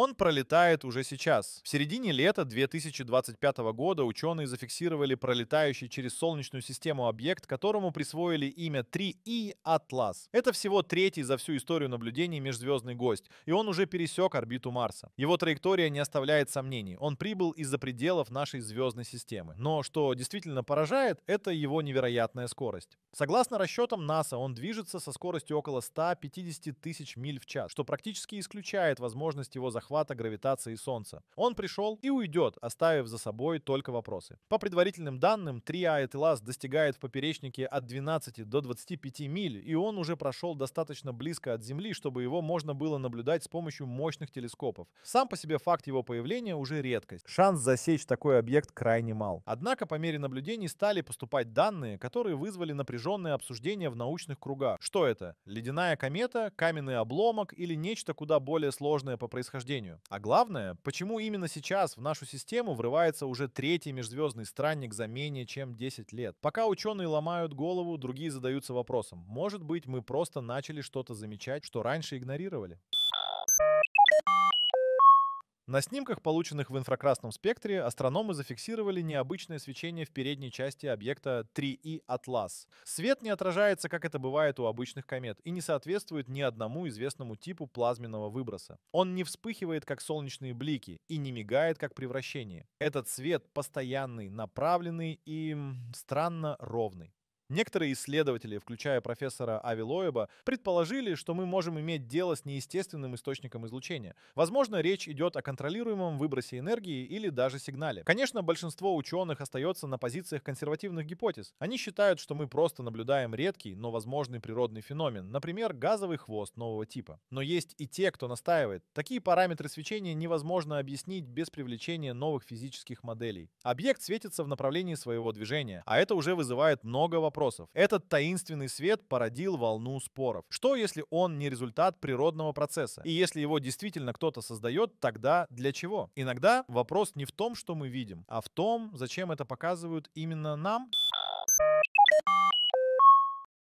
Он пролетает уже сейчас. В середине лета 2025 года ученые зафиксировали пролетающий через Солнечную систему объект, которому присвоили имя 3И Атлас. Это всего третий за всю историю наблюдений межзвездный гость, и он уже пересек орбиту Марса. Его траектория не оставляет сомнений. Он прибыл из-за пределов нашей звездной системы. Но что действительно поражает, это его невероятная скорость. Согласно расчетам НАСА, он движется со скоростью около 150 тысяч миль в час, что практически исключает возможность его захвата захвата гравитации Солнца. Он пришел и уйдет, оставив за собой только вопросы. По предварительным данным, 3А достигает в поперечнике от 12 до 25 миль, и он уже прошел достаточно близко от Земли, чтобы его можно было наблюдать с помощью мощных телескопов. Сам по себе факт его появления уже редкость. Шанс засечь такой объект крайне мал. Однако по мере наблюдений стали поступать данные, которые вызвали напряженные обсуждения в научных кругах. Что это? Ледяная комета, каменный обломок или нечто куда более сложное по происхождению? сожалению. А главное, почему именно сейчас в нашу систему врывается уже третий межзвездный странник за менее чем 10 лет? Пока ученые ломают голову, другие задаются вопросом, может быть мы просто начали что-то замечать, что раньше игнорировали? На снимках, полученных в инфракрасном спектре, астрономы зафиксировали необычное свечение в передней части объекта 3И Атлас. Свет не отражается, как это бывает у обычных комет, и не соответствует ни одному известному типу плазменного выброса. Он не вспыхивает, как солнечные блики, и не мигает, как при вращении. Этот свет постоянный, направленный и странно ровный. Некоторые исследователи, включая профессора Ави Лоеба, предположили, что мы можем иметь дело с неестественным источником излучения. Возможно, речь идет о контролируемом выбросе энергии или даже сигнале. Конечно, большинство ученых остается на позициях консервативных гипотез. Они считают, что мы просто наблюдаем редкий, но возможный природный феномен, например, газовый хвост нового типа. Но есть и те, кто настаивает. Такие параметры свечения невозможно объяснить без привлечения новых физических моделей. Объект светится в направлении своего движения, а это уже вызывает много вопросов вопросов. Этот таинственный свет породил волну споров. Что, если он не результат природного процесса? И если его действительно кто-то создает, тогда для чего? Иногда вопрос не в том, что мы видим, а в том, зачем это показывают именно нам.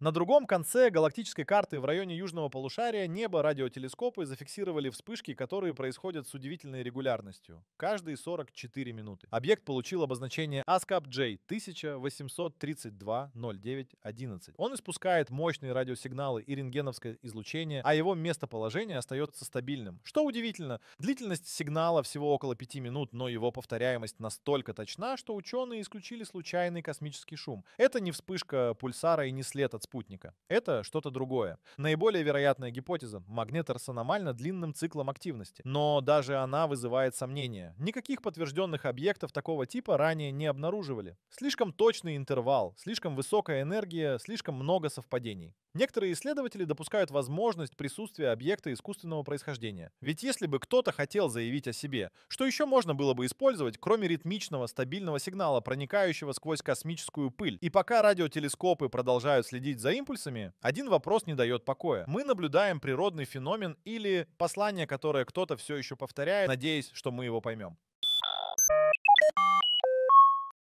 На другом конце галактической карты в районе южного полушария небо радиотелескопы зафиксировали вспышки, которые происходят с удивительной регулярностью. Каждые 44 минуты. Объект получил обозначение ASCAP-J 1832-09-11. Он испускает мощные радиосигналы и рентгеновское излучение, а его местоположение остается стабильным. Что удивительно, длительность сигнала всего около 5 минут, но его повторяемость настолько точна, что ученые исключили случайный космический шум. Это не вспышка пульсара и не след от спутника. Это что-то другое. Наиболее вероятная гипотеза — магнитор с аномально длинным циклом активности. Но даже она вызывает сомнения. Никаких подтвержденных объектов такого типа ранее не обнаруживали. Слишком точный интервал, слишком высокая энергия, слишком много совпадений. Некоторые исследователи допускают возможность присутствия объекта искусственного происхождения. Ведь если бы кто-то хотел заявить о себе, что еще можно было бы использовать, кроме ритмичного стабильного сигнала, проникающего сквозь космическую пыль? И пока радиотелескопы продолжают следить следить за импульсами, один вопрос не дает покоя. Мы наблюдаем природный феномен или послание, которое кто-то все еще повторяет, надеясь, что мы его поймем.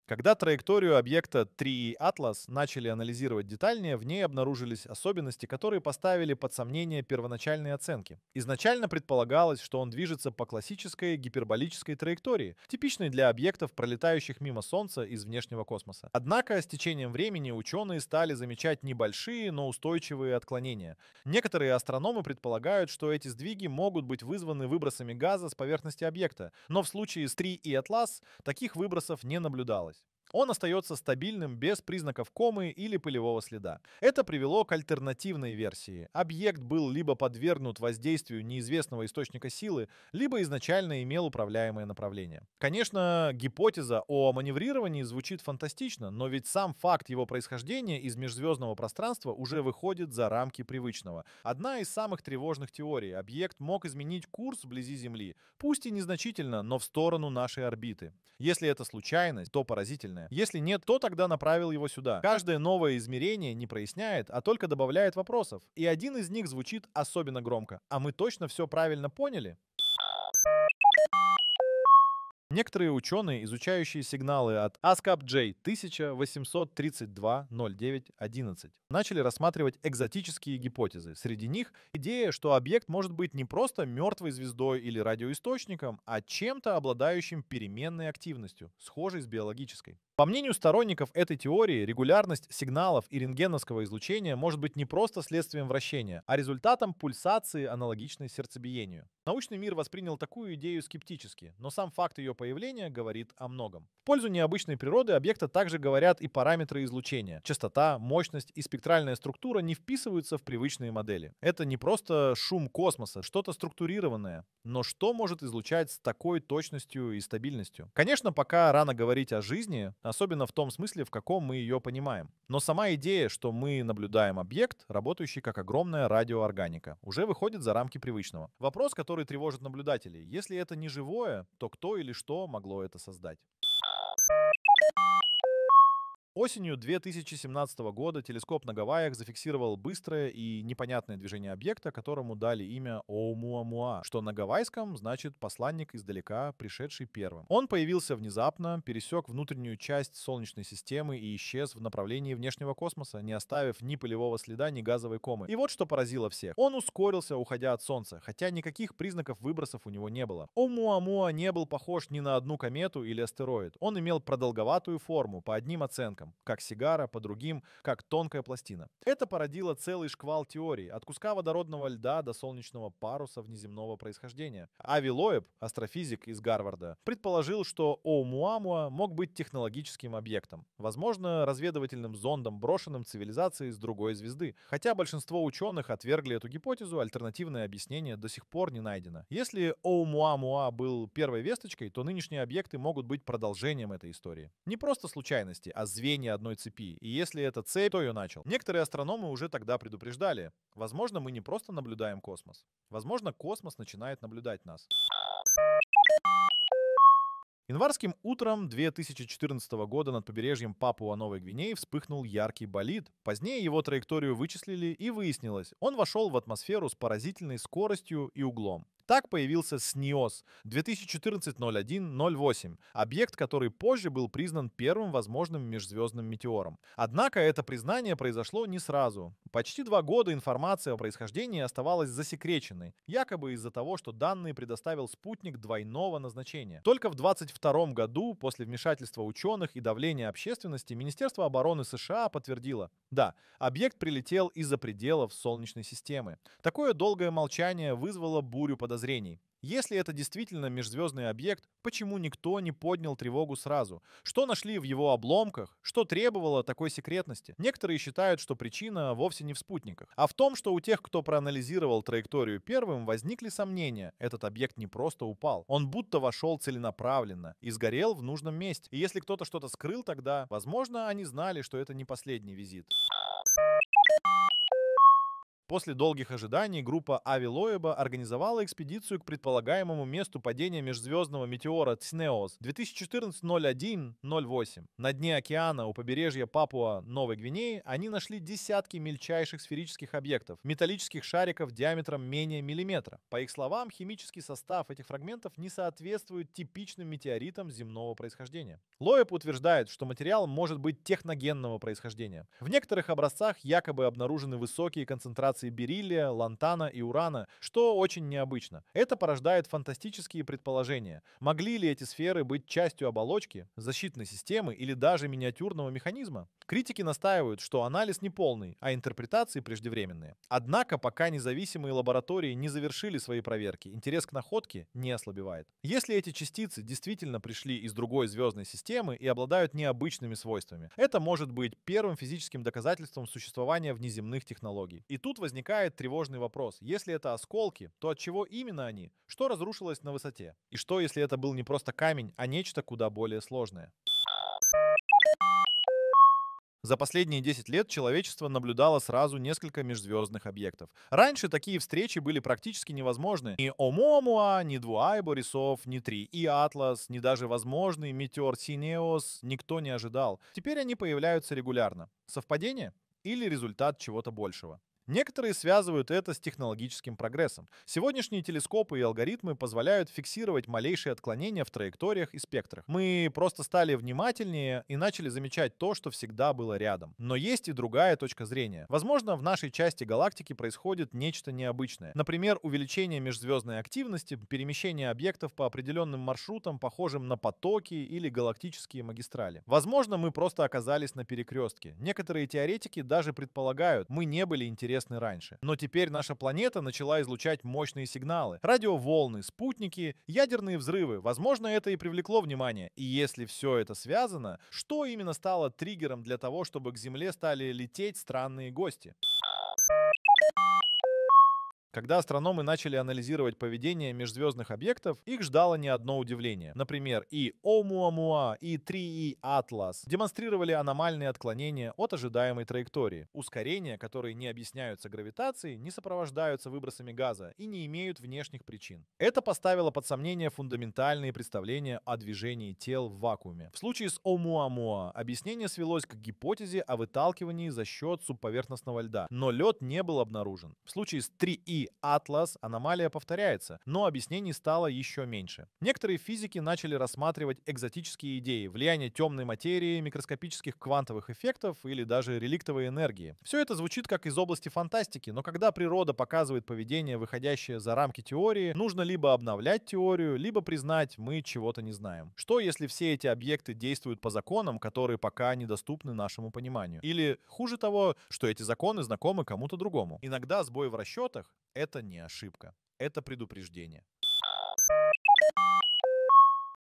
Когда траекторию объекта 3 Atlas начали анализировать детальнее, в ней обнаружились особенности, которые поставили под сомнение первоначальные оценки. Изначально предполагалось, что он движется по классической гиперболической траектории, типичной для объектов, пролетающих мимо Солнца из внешнего космоса. Однако с течением времени ученые стали замечать небольшие, но устойчивые отклонения. Некоторые астрономы предполагают, что эти сдвиги могут быть вызваны выбросами газа с поверхности объекта, но в случае с 3 и Atlas таких выбросов не наблюдалось. Он остается стабильным без признаков комы или пылевого следа. Это привело к альтернативной версии. Объект был либо подвергнут воздействию неизвестного источника силы, либо изначально имел управляемое направление. Конечно, гипотеза о маневрировании звучит фантастично, но ведь сам факт его происхождения из межзвездного пространства уже выходит за рамки привычного. Одна из самых тревожных теорий. Объект мог изменить курс вблизи Земли, пусть и незначительно, но в сторону нашей орбиты. Если это случайность, то поразительно положительное. Если нет, то тогда направил его сюда. Каждое новое измерение не проясняет, а только добавляет вопросов. И один из них звучит особенно громко. А мы точно все правильно поняли? Некоторые ученые, изучающие сигналы от ASCAP-J 1832-09-11, начали рассматривать экзотические гипотезы. Среди них идея, что объект может быть не просто мертвой звездой или радиоисточником, а чем-то обладающим переменной активностью, схожей с биологической. По мнению сторонников этой теории, регулярность сигналов и рентгеновского излучения может быть не просто следствием вращения, а результатом пульсации, аналогичной сердцебиению. Научный мир воспринял такую идею скептически, но сам факт ее появления говорит о многом. В пользу необычной природы объекта также говорят и параметры излучения. Частота, мощность и спектральная структура не вписываются в привычные модели. Это не просто шум космоса, что-то структурированное. Но что может излучать с такой точностью и стабильностью? Конечно, пока рано говорить о жизни, особенно в том смысле, в каком мы ее понимаем. Но сама идея, что мы наблюдаем объект, работающий как огромная радиоорганика, уже выходит за рамки привычного. Вопрос, который тревожит наблюдателей. Если это не живое, то кто или что могло это создать? Осенью 2017 года телескоп на Гавайях зафиксировал быстрое и непонятное движение объекта, которому дали имя Оумуамуа, что на гавайском значит «посланник издалека, пришедший первым». Он появился внезапно, пересек внутреннюю часть Солнечной системы и исчез в направлении внешнего космоса, не оставив ни пылевого следа, ни газовой комы. И вот что поразило всех. Он ускорился, уходя от Солнца, хотя никаких признаков выбросов у него не было. Оумуамуа не был похож ни на одну комету или астероид. Он имел продолговатую форму, по одним оценкам раком, как сигара, по другим, как тонкая пластина. Это породило целый шквал теорий, от куска водородного льда до солнечного паруса внеземного происхождения. Ави Лоеб, астрофизик из Гарварда, предположил, что Оумуамуа мог быть технологическим объектом, возможно, разведывательным зондом, брошенным цивилизацией с другой звезды. Хотя большинство ученых отвергли эту гипотезу, альтернативное объяснение до сих пор не найдено. Если Оумуамуа был первой весточкой, то нынешние объекты могут быть продолжением этой истории. Не просто случайности, а звенья повторение одной цепи, и если это цепь, то ее начал? Некоторые астрономы уже тогда предупреждали, возможно, мы не просто наблюдаем космос, возможно, космос начинает наблюдать нас. Январским утром 2014 года над побережьем Папуа-Новой Гвинеи вспыхнул яркий болид. Позднее его траекторию вычислили и выяснилось, он вошел в атмосферу с поразительной скоростью и углом. Так появился Сниос 2014-01-08, объект, который позже был признан первым возможным межзвездным метеором. Однако это признание произошло не сразу. Почти два года информация о происхождении оставалась засекреченной, якобы из-за того, что данные предоставил спутник двойного назначения. Только в 2022 году, после вмешательства ученых и давления общественности, Министерство обороны США подтвердило, да, объект прилетел из-за пределов Солнечной системы. Такое долгое молчание вызвало бурю подозрений подозрений. Если это действительно межзвездный объект, почему никто не поднял тревогу сразу? Что нашли в его обломках? Что требовало такой секретности? Некоторые считают, что причина вовсе не в спутниках, а в том, что у тех, кто проанализировал траекторию первым, возникли сомнения. Этот объект не просто упал. Он будто вошел целенаправленно и сгорел в нужном месте. И если кто-то что-то скрыл тогда, возможно, они знали, что это не последний визит. После долгих ожиданий группа Ави Лоеба организовала экспедицию к предполагаемому месту падения межзвездного метеора Цнеос 2014-01-08. На дне океана у побережья Папуа Новой Гвинеи они нашли десятки мельчайших сферических объектов, металлических шариков диаметром менее миллиметра. По их словам, химический состав этих фрагментов не соответствует типичным метеоритам земного происхождения. Лоеб утверждает, что материал может быть техногенного происхождения. В некоторых образцах якобы обнаружены высокие концентрации концентрации бериллия, лантана и урана, что очень необычно. Это порождает фантастические предположения. Могли ли эти сферы быть частью оболочки, защитной системы или даже миниатюрного механизма? Критики настаивают, что анализ неполный, а интерпретации преждевременные. Однако, пока независимые лаборатории не завершили свои проверки, интерес к находке не ослабевает. Если эти частицы действительно пришли из другой звездной системы и обладают необычными свойствами, это может быть первым физическим доказательством существования внеземных технологий. И тут возникает тревожный вопрос. Если это осколки, то от чего именно они? Что разрушилось на высоте? И что, если это был не просто камень, а нечто куда более сложное? За последние 10 лет человечество наблюдало сразу несколько межзвездных объектов. Раньше такие встречи были практически невозможны. Ни Омомуа, ни Двуай Борисов, ни Три и Атлас, ни даже возможный метеор Синеос никто не ожидал. Теперь они появляются регулярно. Совпадение? Или результат чего-то большего? Некоторые связывают это с технологическим прогрессом. Сегодняшние телескопы и алгоритмы позволяют фиксировать малейшие отклонения в траекториях и спектрах. Мы просто стали внимательнее и начали замечать то, что всегда было рядом. Но есть и другая точка зрения. Возможно, в нашей части галактики происходит нечто необычное. Например, увеличение межзвездной активности, перемещение объектов по определенным маршрутам, похожим на потоки или галактические магистрали. Возможно, мы просто оказались на перекрестке. Некоторые теоретики даже предполагают, мы не были интересны известны раньше. Но теперь наша планета начала излучать мощные сигналы. Радиоволны, спутники, ядерные взрывы. Возможно, это и привлекло внимание. И если все это связано, что именно стало триггером для того, чтобы к Земле стали лететь странные гости? Когда астрономы начали анализировать поведение межзвездных объектов, их ждало не одно удивление. Например, и Оумуамуа, и 3И Атлас демонстрировали аномальные отклонения от ожидаемой траектории. Ускорения, которые не объясняются гравитацией, не сопровождаются выбросами газа и не имеют внешних причин. Это поставило под сомнение фундаментальные представления о движении тел в вакууме. В случае с Оумуамуа объяснение свелось к гипотезе о выталкивании за счет субповерхностного льда, но лед не был обнаружен. В случае с 3И Атлас аномалия повторяется, но объяснений стало еще меньше. Некоторые физики начали рассматривать экзотические идеи, влияние темной материи, микроскопических квантовых эффектов или даже реликтовой энергии. Все это звучит как из области фантастики, но когда природа показывает поведение, выходящее за рамки теории, нужно либо обновлять теорию, либо признать, мы чего-то не знаем. Что если все эти объекты действуют по законам, которые пока недоступны нашему пониманию? Или, хуже того, что эти законы знакомы кому-то другому? Иногда сбой в расчетах это не ошибка. Это предупреждение.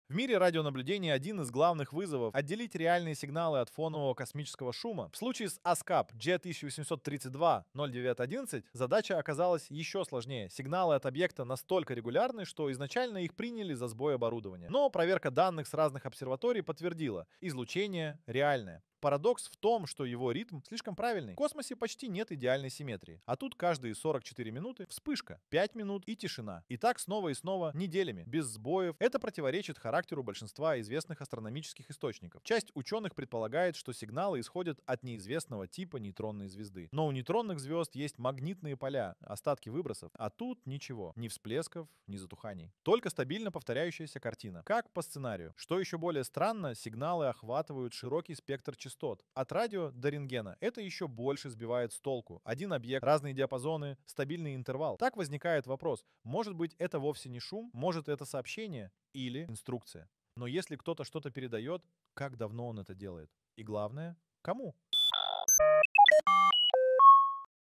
В мире радионаблюдения один из главных вызовов — отделить реальные сигналы от фонового космического шума. В случае с ASCAP J 1832 0911 задача оказалась еще сложнее. Сигналы от объекта настолько регулярны, что изначально их приняли за сбой оборудования. Но проверка данных с разных обсерваторий подтвердила — излучение реальное. Парадокс в том, что его ритм слишком правильный. В космосе почти нет идеальной симметрии. А тут каждые 44 минуты вспышка, 5 минут и тишина. И так снова и снова, неделями, без сбоев. Это противоречит характеру большинства известных астрономических источников. Часть ученых предполагает, что сигналы исходят от неизвестного типа нейтронной звезды. Но у нейтронных звезд есть магнитные поля, остатки выбросов. А тут ничего. Ни всплесков, ни затуханий. Только стабильно повторяющаяся картина. Как по сценарию. Что еще более странно, сигналы охватывают широкий спектр частоты частот, от радио до рентгена. Это еще больше сбивает с толку. Один объект, разные диапазоны, стабильный интервал. Так возникает вопрос, может быть это вовсе не шум, может это сообщение или инструкция. Но если кто-то что-то передает, как давно он это делает? И главное, кому?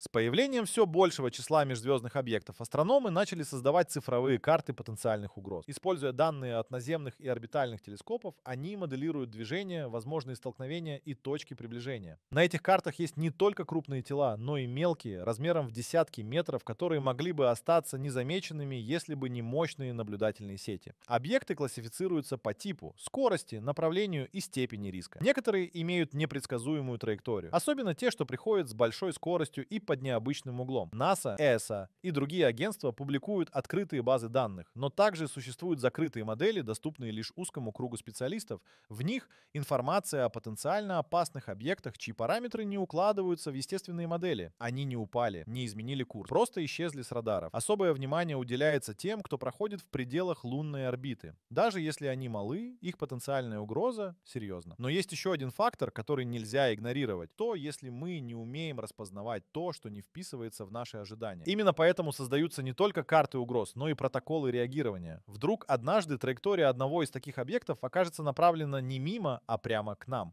С появлением все большего числа межзвездных объектов астрономы начали создавать цифровые карты потенциальных угроз. Используя данные от наземных и орбитальных телескопов, они моделируют движение, возможные столкновения и точки приближения. На этих картах есть не только крупные тела, но и мелкие, размером в десятки метров, которые могли бы остаться незамеченными, если бы не мощные наблюдательные сети. Объекты классифицируются по типу, скорости, направлению и степени риска. Некоторые имеют непредсказуемую траекторию, особенно те, что приходят с большой скоростью и по под необычным углом. НАСА, ЭСА и другие агентства публикуют открытые базы данных, но также существуют закрытые модели, доступные лишь узкому кругу специалистов. В них информация о потенциально опасных объектах, чьи параметры не укладываются в естественные модели. Они не упали, не изменили курс, просто исчезли с радаров. Особое внимание уделяется тем, кто проходит в пределах лунной орбиты. Даже если они малы, их потенциальная угроза серьезна. Но есть еще один фактор, который нельзя игнорировать. То, если мы не умеем распознавать то, что что не вписывается в наши ожидания. Именно поэтому создаются не только карты угроз, но и протоколы реагирования. Вдруг однажды траектория одного из таких объектов окажется направлена не мимо, а прямо к нам.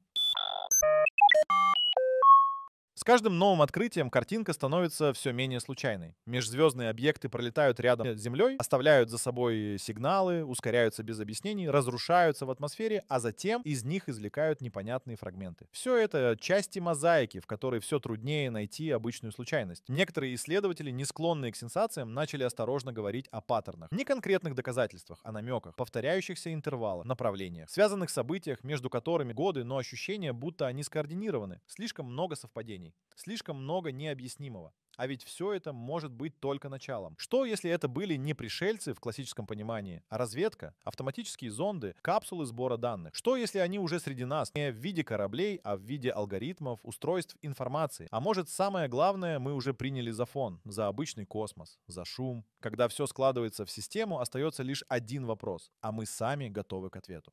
С каждым новым открытием картинка становится все менее случайной. Межзвездные объекты пролетают рядом с Землей, оставляют за собой сигналы, ускоряются без объяснений, разрушаются в атмосфере, а затем из них извлекают непонятные фрагменты. Все это части мозаики, в которой все труднее найти обычную случайность. Некоторые исследователи, не склонные к сенсациям, начали осторожно говорить о паттернах. Не конкретных доказательствах, а намеках, повторяющихся интервалах, направлениях, связанных событиях, между которыми годы, но ощущение, будто они скоординированы. Слишком много совпадений объяснений. Слишком много необъяснимого. А ведь все это может быть только началом. Что, если это были не пришельцы в классическом понимании, а разведка, автоматические зонды, капсулы сбора данных? Что, если они уже среди нас, не в виде кораблей, а в виде алгоритмов, устройств, информации? А может, самое главное мы уже приняли за фон, за обычный космос, за шум? Когда все складывается в систему, остается лишь один вопрос, а мы сами готовы к ответу.